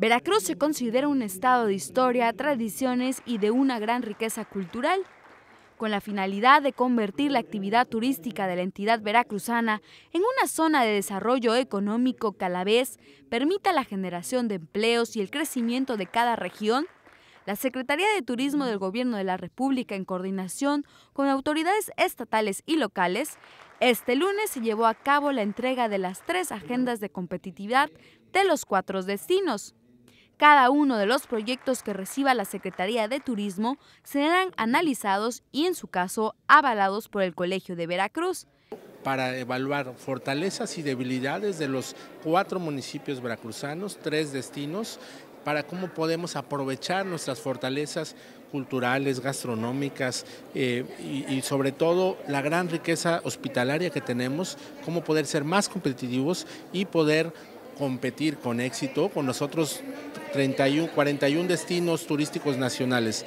Veracruz se considera un estado de historia, tradiciones y de una gran riqueza cultural, con la finalidad de convertir la actividad turística de la entidad veracruzana en una zona de desarrollo económico que a la vez permita la generación de empleos y el crecimiento de cada región. La Secretaría de Turismo del Gobierno de la República, en coordinación con autoridades estatales y locales, este lunes se llevó a cabo la entrega de las tres agendas de competitividad de los cuatro destinos. Cada uno de los proyectos que reciba la Secretaría de Turismo serán analizados y, en su caso, avalados por el Colegio de Veracruz para evaluar fortalezas y debilidades de los cuatro municipios veracruzanos, tres destinos, para cómo podemos aprovechar nuestras fortalezas culturales, gastronómicas eh, y, y, sobre todo la gran riqueza hospitalaria que tenemos, cómo poder ser más competitivos y poder competir con éxito con nosotros. 31, 41 destinos turísticos nacionales.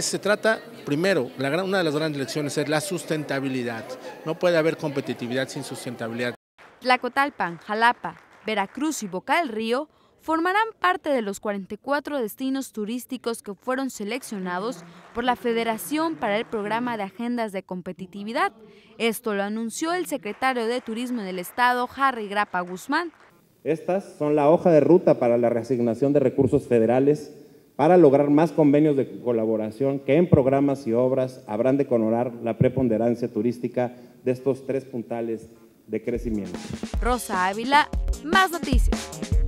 se trata, primero, la una de las grandes lecciones es la sustentabilidad. No puede haber competitividad sin sustentabilidad. Tlacotalpan, Jalapa, Veracruz y Boca del Río formarán parte de los 44 destinos turísticos que fueron seleccionados por la Federación para el Programa de Agendas de Competitividad. Esto lo anunció el secretario de Turismo del Estado, Harry Grapa Guzmán. Estas son la hoja de ruta para la reasignación de recursos federales para lograr más convenios de colaboración que en programas y obras habrán de conorar la preponderancia turística de estos tres puntales de crecimiento. Rosa Ávila, más noticias.